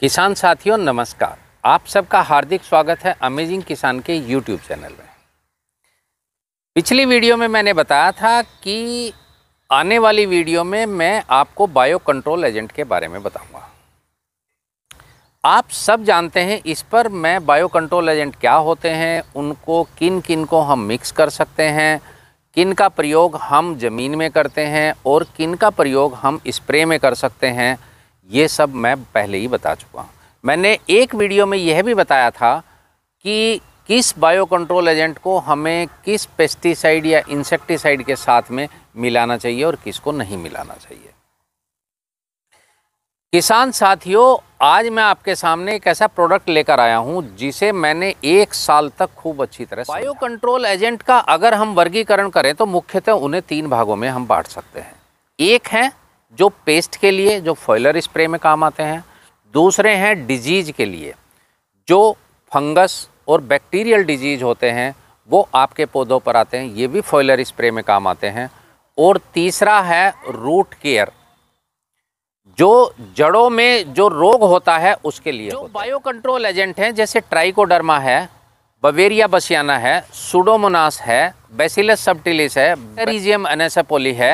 किसान साथियों नमस्कार आप सबका हार्दिक स्वागत है अमेजिंग किसान के यूट्यूब चैनल में पिछली वीडियो में मैंने बताया था कि आने वाली वीडियो में मैं आपको बायो कंट्रोल एजेंट के बारे में बताऊंगा आप सब जानते हैं इस पर मैं बायो कंट्रोल एजेंट क्या होते हैं उनको किन किन को हम मिक्स कर सकते हैं किन का प्रयोग हम ज़मीन में करते हैं और किन का प्रयोग हम स्प्रे में कर सकते हैं ये सब मैं पहले ही बता चुका हूँ मैंने एक वीडियो में यह भी बताया था कि किस बायो कंट्रोल एजेंट को हमें किस पेस्टिसाइड या इंसेक्टिसाइड के साथ में मिलाना चाहिए और किसको नहीं मिलाना चाहिए किसान साथियों आज मैं आपके सामने एक ऐसा प्रोडक्ट लेकर आया हूं जिसे मैंने एक साल तक खूब अच्छी तरह बायो कंट्रोल एजेंट का अगर हम वर्गीकरण करें तो मुख्यतः उन्हें तीन भागों में हम बांट सकते हैं एक है जो पेस्ट के लिए जो फॉयलर स्प्रे में काम आते हैं दूसरे हैं डिजीज के लिए जो फंगस और बैक्टीरियल डिजीज होते हैं वो आपके पौधों पर आते हैं ये भी फॉयलर स्प्रे में काम आते हैं और तीसरा है रूट केयर जो जड़ों में जो रोग होता है उसके लिए जो बायो कंट्रोल एजेंट हैं जैसे ट्राइकोडर्मा है बवेरिया बसियाना है सुडोमोनास है बेसिलस सबटिलिस है बेरिजियम एनेसापोली है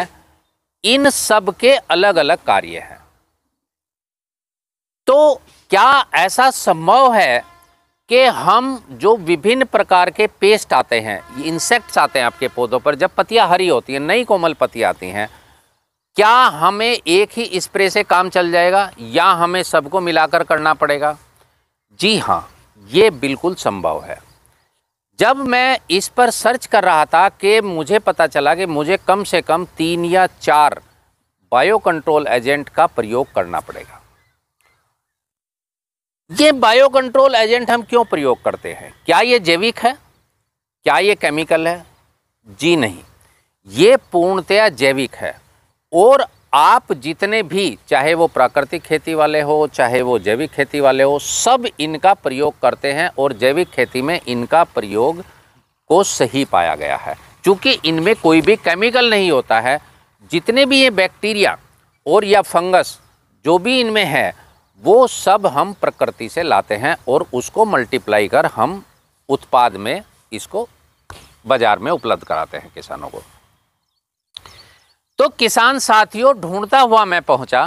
इन सब के अलग अलग कार्य हैं तो क्या ऐसा संभव है कि हम जो विभिन्न प्रकार के पेस्ट आते हैं इंसेक्ट्स आते हैं आपके पौधों पर जब पतियां हरी होती हैं नई कोमल पतियाँ आती हैं क्या हमें एक ही स्प्रे से काम चल जाएगा या हमें सबको मिलाकर करना पड़ेगा जी हाँ ये बिल्कुल संभव है जब मैं इस पर सर्च कर रहा था कि मुझे पता चला कि मुझे कम से कम तीन या चार बायो कंट्रोल एजेंट का प्रयोग करना पड़ेगा ये बायो कंट्रोल एजेंट हम क्यों प्रयोग करते हैं क्या ये जैविक है क्या ये केमिकल है जी नहीं ये पूर्णतया जैविक है और आप जितने भी चाहे वो प्राकृतिक खेती वाले हो चाहे वो जैविक खेती वाले हो सब इनका प्रयोग करते हैं और जैविक खेती में इनका प्रयोग को सही पाया गया है क्योंकि इनमें कोई भी केमिकल नहीं होता है जितने भी ये बैक्टीरिया और या फंगस जो भी इनमें है वो सब हम प्रकृति से लाते हैं और उसको मल्टीप्लाई कर हम उत्पाद में इसको बाज़ार में उपलब्ध कराते हैं किसानों को तो किसान साथियों ढूंढता हुआ मैं पहुंचा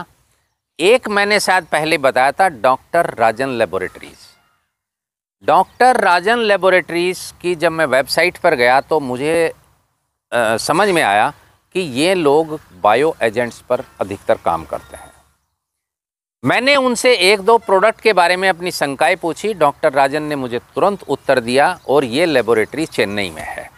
एक मैंने शायद पहले बताया था doctor Rajan laboratories doctor Rajan laboratories की जब मैं वेबसाइट पर गया तो मुझे आ, समझ में आया कि ये लोग बायो एजेंट्स पर अधिकतर काम करते हैं मैंने उनसे एक दो प्रोडक्ट के बारे में अपनी शंकाएं पूछी डॉक्टर राजन ने मुझे तुरंत उत्तर दिया और ये लेबोरेटरी चेन्नई में है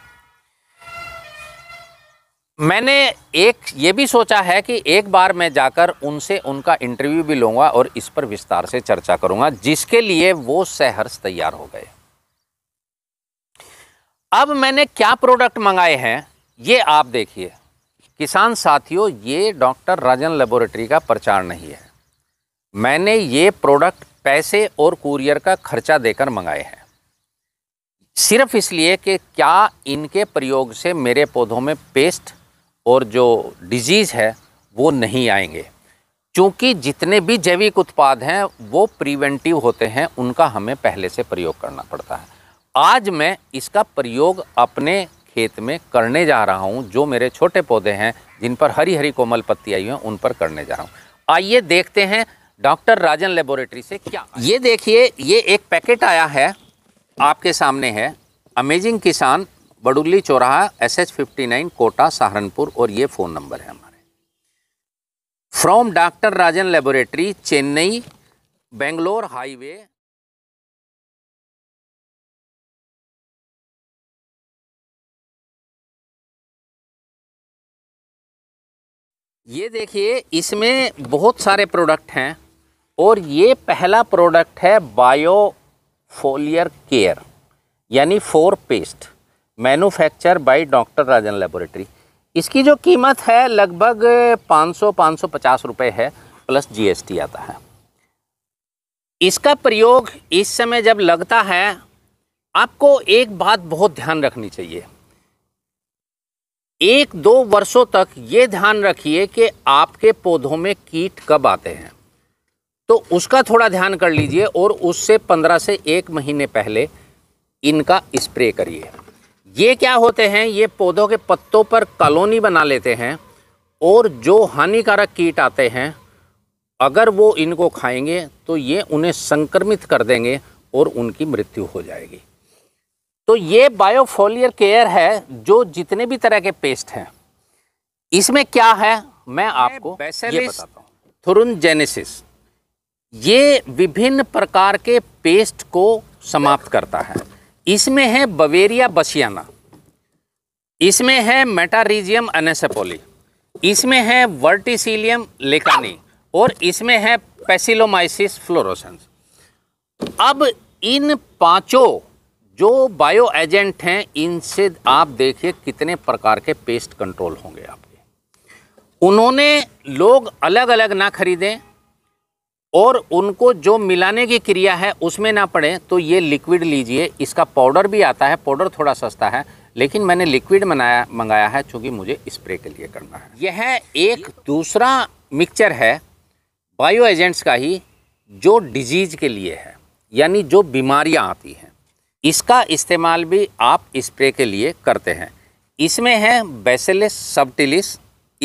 मैंने एक ये भी सोचा है कि एक बार मैं जाकर उनसे उनका इंटरव्यू भी लूँगा और इस पर विस्तार से चर्चा करूँगा जिसके लिए वो सहर्ष तैयार हो गए अब मैंने क्या प्रोडक्ट मंगाए हैं ये आप देखिए किसान साथियों ये डॉक्टर राजन लेबोरेटरी का प्रचार नहीं है मैंने ये प्रोडक्ट पैसे और कुरियर का खर्चा देकर मंगाए हैं सिर्फ इसलिए कि क्या इनके प्रयोग से मेरे पौधों में पेस्ट और जो डिजीज़ है वो नहीं आएंगे क्योंकि जितने भी जैविक उत्पाद हैं वो प्रिवेंटिव होते हैं उनका हमें पहले से प्रयोग करना पड़ता है आज मैं इसका प्रयोग अपने खेत में करने जा रहा हूँ जो मेरे छोटे पौधे हैं जिन पर हरी हरी कोमल पत्ती आई हुई हैं उन पर करने जा रहा हूँ आइए देखते हैं डॉक्टर राजन लेबोरेटरी से क्या ये देखिए ये एक पैकेट आया है आपके सामने है अमेजिंग किसान बडुल्ली चौराहा S H fifty nine Kota Saharanpur और ये फ़ोन नंबर है हमारे from doctor Rajan laboratory Chennai Bangalore highway ये देखिए इसमें बहुत सारे प्रोडक्ट हैं और ये पहला प्रोडक्ट है बायो फोलियर केयर यानी for pest manufacture by doctor Rajan laboratory इसकी जो कीमत है लगभग 500-550 रुपए है प्लस जीएसटी आता है इसका प्रयोग इस समय जब लगता है आपको एक बात बहुत ध्यान रखनी चाहिए एक दो वर्षों तक ये ध्यान रखिए कि आपके पौधों में कीट कब आते हैं तो उसका थोड़ा ध्यान कर लीजिए और उससे पंद्रह से एक महीने पहले इनका स्प्रे करिए ये क्या होते हैं ये पौधों के पत्तों पर कॉलोनी बना लेते हैं और जो हानिकारक कीट आते हैं अगर वो इनको खाएंगे तो ये उन्हें संक्रमित कर देंगे और उनकी मृत्यु हो जाएगी तो ये बायोफोलियर केयर है जो जितने भी तरह के पेस्ट हैं इसमें क्या है मैं आपको ये बताता हूँ थुरुन जेनेसिस ये विभिन्न प्रकार के पेस्ट को समाप्त करता है इसमें है बवेरिया बसियाना इसमें है मेटारीजियम अनेसेपोली इसमें है वर्टिसिलियम लेकानी और इसमें है पेसिलोमाइसिस फ्लोरोसेंस अब इन पांचों जो बायो एजेंट हैं इनसे आप देखिए कितने प्रकार के पेस्ट कंट्रोल होंगे आपके उन्होंने लोग अलग अलग ना खरीदें और उनको जो मिलाने की क्रिया है उसमें ना पड़े तो ये लिक्विड लीजिए इसका पाउडर भी आता है पाउडर थोड़ा सस्ता है लेकिन मैंने लिक्विड मनाया मंगाया है चूँकि मुझे स्प्रे के लिए करना है यह एक दूसरा मिक्सचर है बायो एजेंट्स का ही जो डिजीज़ के लिए है यानी जो बीमारियां आती हैं इसका इस्तेमाल भी आप स्प्रे के लिए करते हैं इसमें है बेसिलस सबटिलिस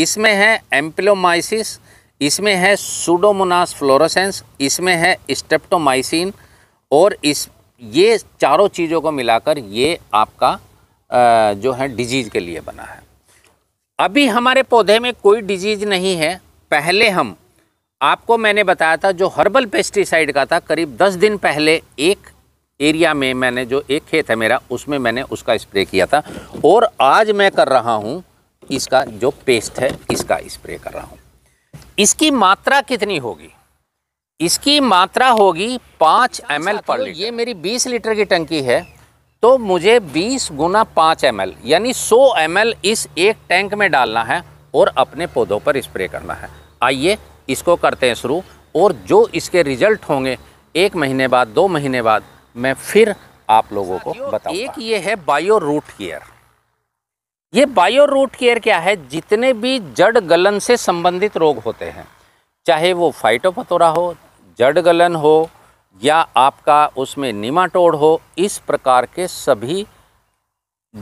इसमें है एम्पलोमाइसिस इसमें है सूडोमोनास फ्लोरोसेंस इसमें है स्टेप्टोमाइसिन और इस ये चारों चीज़ों को मिलाकर ये आपका जो है डिजीज़ के लिए बना है अभी हमारे पौधे में कोई डिजीज़ नहीं है पहले हम आपको मैंने बताया था जो हर्बल पेस्टिसाइड का था करीब दस दिन पहले एक एरिया में मैंने जो एक खेत है मेरा उसमें मैंने उसका स्प्रे किया था और आज मैं कर रहा हूँ इसका जो पेस्ट है इसका स्प्रे कर रहा हूँ इसकी मात्रा कितनी होगी इसकी मात्रा होगी पाँच एम अच्छा, एल तो पर लीटर ये मेरी बीस लीटर की टंकी है तो मुझे बीस गुना पाँच एम यानी सौ एम इस एक टैंक में डालना है और अपने पौधों पर स्प्रे करना है आइए इसको करते हैं शुरू और जो इसके रिजल्ट होंगे एक महीने बाद दो महीने बाद मैं फिर आप लोगों को बताऊँ एक ये है बायो रूट केयर ये बायो रूट केयर क्या है जितने भी जड़ गलन से संबंधित रोग होते हैं चाहे वो फाइटोपतोरा हो जड़ गलन हो या आपका उसमें निमाटोड हो इस प्रकार के सभी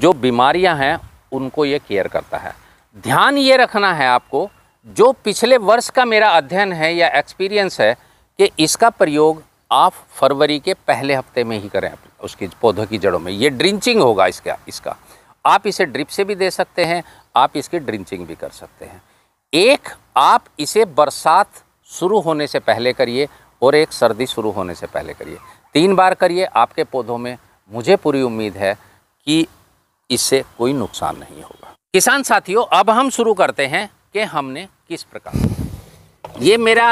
जो बीमारियां हैं उनको ये केयर करता है ध्यान ये रखना है आपको जो पिछले वर्ष का मेरा अध्ययन है या एक्सपीरियंस है कि इसका प्रयोग आप फरवरी के पहले हफ्ते में ही करें उसकी पौधों की जड़ों में ये ड्रिंचिंग होगा इसका इसका आप इसे ड्रिप से भी दे सकते हैं आप इसकी ड्रिंचिंग भी कर सकते हैं एक आप इसे बरसात शुरू होने से पहले करिए और एक सर्दी शुरू होने से पहले करिए तीन बार करिए आपके पौधों में मुझे पूरी उम्मीद है कि इससे कोई नुकसान नहीं होगा किसान साथियों अब हम शुरू करते हैं कि हमने किस प्रकार ये मेरा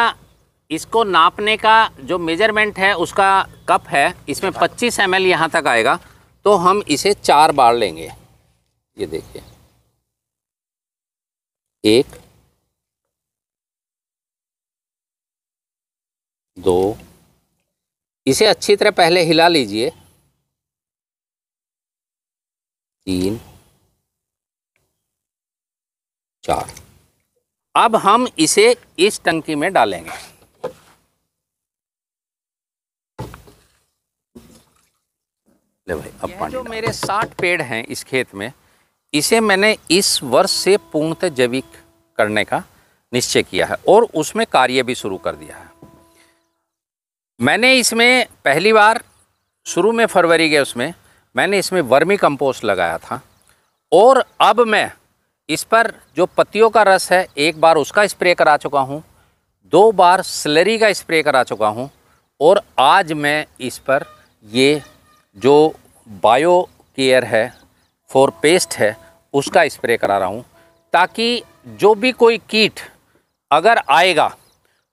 इसको नापने का जो मेजरमेंट है उसका कप है इसमें 25 एम एल यहाँ तक आएगा तो हम इसे चार बार लेंगे ये देखिए एक दो इसे अच्छी तरह पहले हिला लीजिए तीन चार अब हम इसे इस टंकी में डालेंगे ले भाई अब पानी जो मेरे साठ पेड़ हैं इस खेत में इसे मैंने इस वर्ष से पूर्णतः जैविक करने का निश्चय किया है और उसमें कार्य भी शुरू कर दिया है मैंने इसमें पहली बार शुरू में फरवरी के उसमें मैंने इसमें वर्मी कंपोस्ट लगाया था और अब मैं इस पर जो पत्तियों का रस है एक बार उसका स्प्रे करा चुका हूँ दो बार सिलरी का स्प्रे करा चुका हूँ और आज मैं इस पर ये जो बायो केयर है फॉर पेस्ट है उसका स्प्रे करा रहा हूँ ताकि जो भी कोई कीट अगर आएगा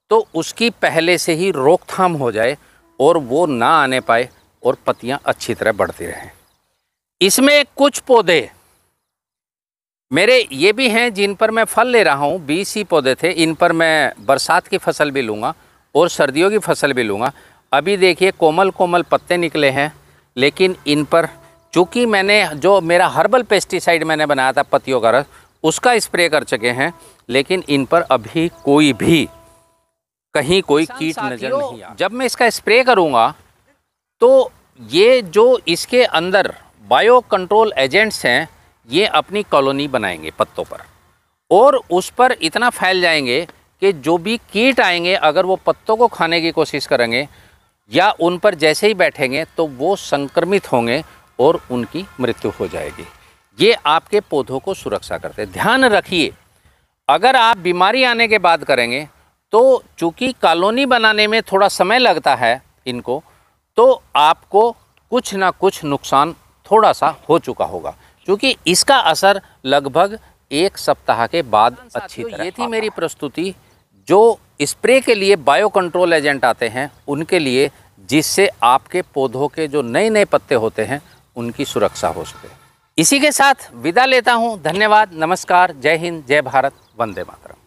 तो उसकी पहले से ही रोकथाम हो जाए और वो ना आने पाए और पत्तियाँ अच्छी तरह बढ़ती रहें इसमें कुछ पौधे मेरे ये भी हैं जिन पर मैं फल ले रहा हूँ बीस ही पौधे थे इन पर मैं बरसात की फसल भी लूँगा और सर्दियों की फसल भी लूँगा अभी देखिए कोमल कोमल पत्ते निकले हैं लेकिन इन पर चूँकि मैंने जो मेरा हर्बल पेस्टिसाइड मैंने बनाया था पतियों का रस उसका स्प्रे कर चुके हैं लेकिन इन पर अभी कोई भी कहीं कोई कीट नज़र नहीं आ जब मैं इसका स्प्रे करूँगा तो ये जो इसके अंदर बायो कंट्रोल एजेंट्स हैं ये अपनी कॉलोनी बनाएंगे पत्तों पर और उस पर इतना फैल जाएंगे कि जो भी कीट आएंगे अगर वो पत्तों को खाने की कोशिश करेंगे या उन पर जैसे ही बैठेंगे तो वो संक्रमित होंगे और उनकी मृत्यु हो जाएगी ये आपके पौधों को सुरक्षा करते हैं ध्यान रखिए अगर आप बीमारी आने के बाद करेंगे तो चूँकि कॉलोनी बनाने में थोड़ा समय लगता है इनको तो आपको कुछ ना कुछ नुकसान थोड़ा सा हो चुका होगा क्योंकि इसका असर लगभग एक सप्ताह के बाद अच्छी तरह ये थी मेरी प्रस्तुति जो स्प्रे के लिए बायो कंट्रोल एजेंट आते हैं उनके लिए जिससे आपके पौधों के जो नए नए पत्ते होते हैं उनकी सुरक्षा हो सके इसी के साथ विदा लेता हूँ धन्यवाद नमस्कार जय हिंद जय भारत वंदे मातरम